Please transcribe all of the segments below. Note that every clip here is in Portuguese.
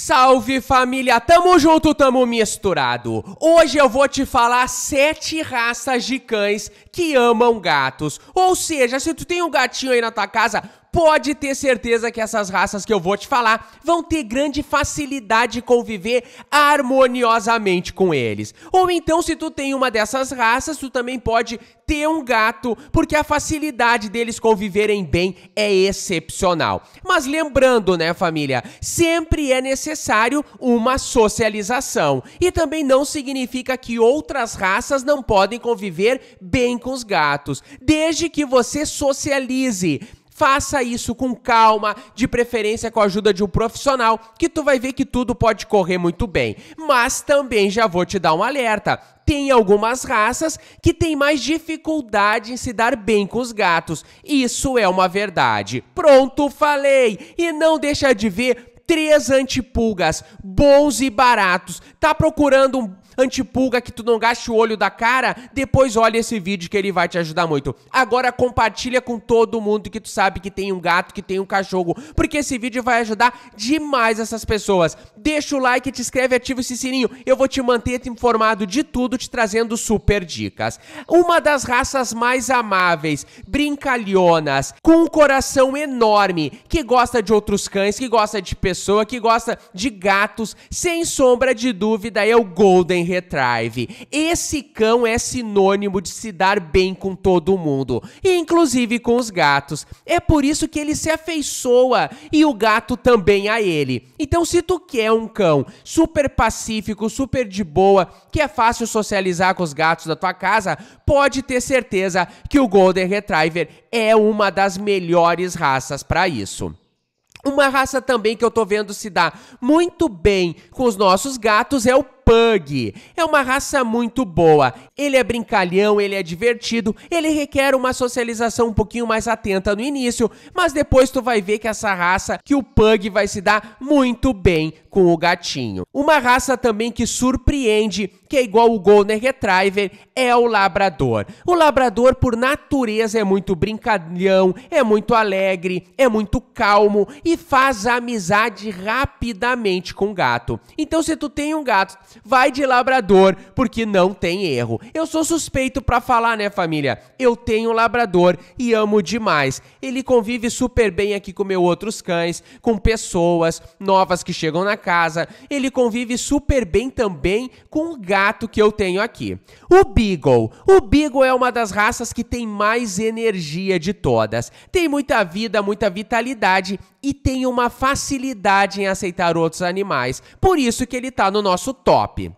Salve família, tamo junto, tamo misturado. Hoje eu vou te falar sete raças de cães que amam gatos. Ou seja, se tu tem um gatinho aí na tua casa, pode ter certeza que essas raças que eu vou te falar vão ter grande facilidade de conviver harmoniosamente com eles. Ou então, se tu tem uma dessas raças, tu também pode ter um gato, porque a facilidade deles conviverem bem é excepcional. Mas lembrando, né, família, sempre é necessário uma socialização. E também não significa que outras raças não podem conviver bem com os gatos, desde que você socialize Faça isso com calma, de preferência com a ajuda de um profissional, que tu vai ver que tudo pode correr muito bem. Mas também já vou te dar um alerta. Tem algumas raças que têm mais dificuldade em se dar bem com os gatos. Isso é uma verdade. Pronto, falei! E não deixa de ver três antipulgas bons e baratos. Tá procurando um antipulga que tu não gaste o olho da cara, depois olha esse vídeo que ele vai te ajudar muito. Agora compartilha com todo mundo que tu sabe que tem um gato, que tem um cachorro, porque esse vídeo vai ajudar demais essas pessoas. Deixa o like, te inscreve, ativa esse sininho. Eu vou te manter informado de tudo, te trazendo super dicas. Uma das raças mais amáveis, brincalhonas, com um coração enorme, que gosta de outros cães, que gosta de pessoa, que gosta de gatos, sem sombra de dúvida é o Golden Retrive. Esse cão é sinônimo de se dar bem com todo mundo, inclusive com os gatos. É por isso que ele se afeiçoa e o gato também a ele. Então, se tu quer um cão super pacífico, super de boa, que é fácil socializar com os gatos da tua casa, pode ter certeza que o Golden Retriever é uma das melhores raças para isso. Uma raça também que eu tô vendo se dar muito bem com os nossos gatos é o pug. É uma raça muito boa. Ele é brincalhão, ele é divertido, ele requer uma socialização um pouquinho mais atenta no início, mas depois tu vai ver que essa raça, que o pug vai se dar muito bem com o gatinho. Uma raça também que surpreende, que é igual o Golden Retriever, é o labrador. O labrador por natureza é muito brincalhão, é muito alegre, é muito calmo e faz amizade rapidamente com o gato. Então se tu tem um gato vai de labrador, porque não tem erro. Eu sou suspeito para falar, né, família? Eu tenho um labrador e amo demais. Ele convive super bem aqui com meus outros cães, com pessoas novas que chegam na casa. Ele convive super bem também com o gato que eu tenho aqui. O Beagle. O Beagle é uma das raças que tem mais energia de todas. Tem muita vida, muita vitalidade e tem uma facilidade em aceitar outros animais. Por isso que ele está no nosso top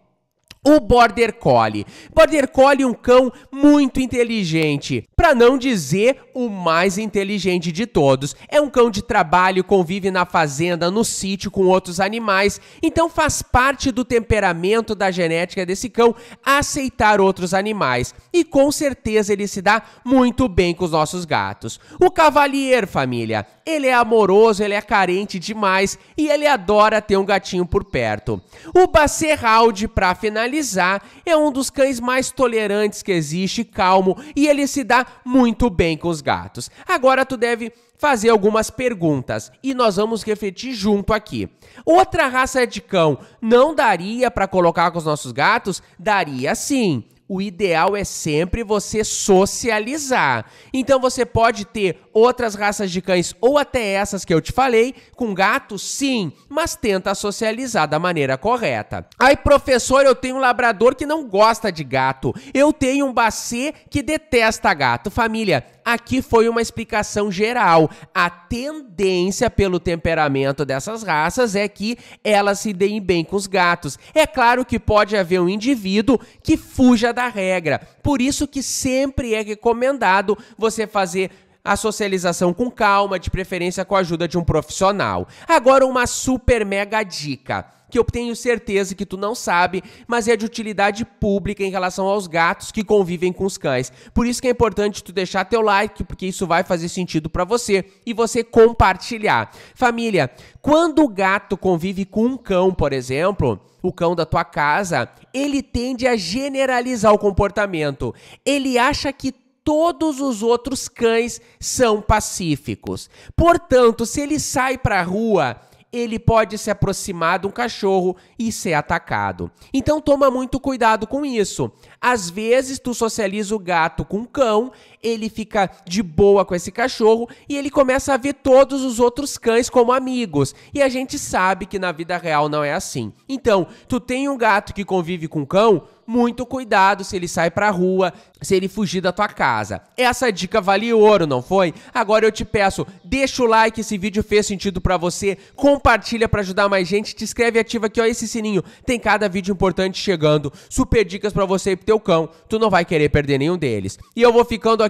o Border Collie. Border Collie é um cão muito inteligente, para não dizer o mais inteligente de todos. É um cão de trabalho, convive na fazenda, no sítio com outros animais, então faz parte do temperamento da genética desse cão aceitar outros animais. E com certeza ele se dá muito bem com os nossos gatos. O Cavalier, família, ele é amoroso, ele é carente demais e ele adora ter um gatinho por perto. O Basserralde, para finalizar, analisar, é um dos cães mais tolerantes que existe, calmo, e ele se dá muito bem com os gatos. Agora tu deve fazer algumas perguntas e nós vamos refletir junto aqui. Outra raça de cão não daria para colocar com os nossos gatos? Daria sim o ideal é sempre você socializar. Então você pode ter outras raças de cães ou até essas que eu te falei, com gatos sim, mas tenta socializar da maneira correta. Ai, professor, eu tenho um labrador que não gosta de gato. Eu tenho um bacê que detesta gato. Família, aqui foi uma explicação geral. A tendência pelo temperamento dessas raças é que elas se deem bem com os gatos. É claro que pode haver um indivíduo que fuja da regra. Por isso que sempre é recomendado você fazer a socialização com calma, de preferência com a ajuda de um profissional. Agora, uma super mega dica que eu tenho certeza que tu não sabe, mas é de utilidade pública em relação aos gatos que convivem com os cães. Por isso que é importante tu deixar teu like, porque isso vai fazer sentido para você e você compartilhar. Família, quando o gato convive com um cão, por exemplo, o cão da tua casa, ele tende a generalizar o comportamento. Ele acha que todos os outros cães são pacíficos. Portanto, se ele sai para a rua, ele pode se aproximar de um cachorro e ser atacado. Então toma muito cuidado com isso. Às vezes tu socializa o gato com um cão ele fica de boa com esse cachorro e ele começa a ver todos os outros cães como amigos. E a gente sabe que na vida real não é assim. Então, tu tem um gato que convive com um cão, muito cuidado se ele sai pra rua, se ele fugir da tua casa. Essa dica vale ouro, não foi? Agora eu te peço, deixa o like se vídeo fez sentido para você, compartilha para ajudar mais gente, te inscreve e ativa aqui ó esse sininho. Tem cada vídeo importante chegando, super dicas para você e pro teu cão. Tu não vai querer perder nenhum deles. E eu vou ficando aqui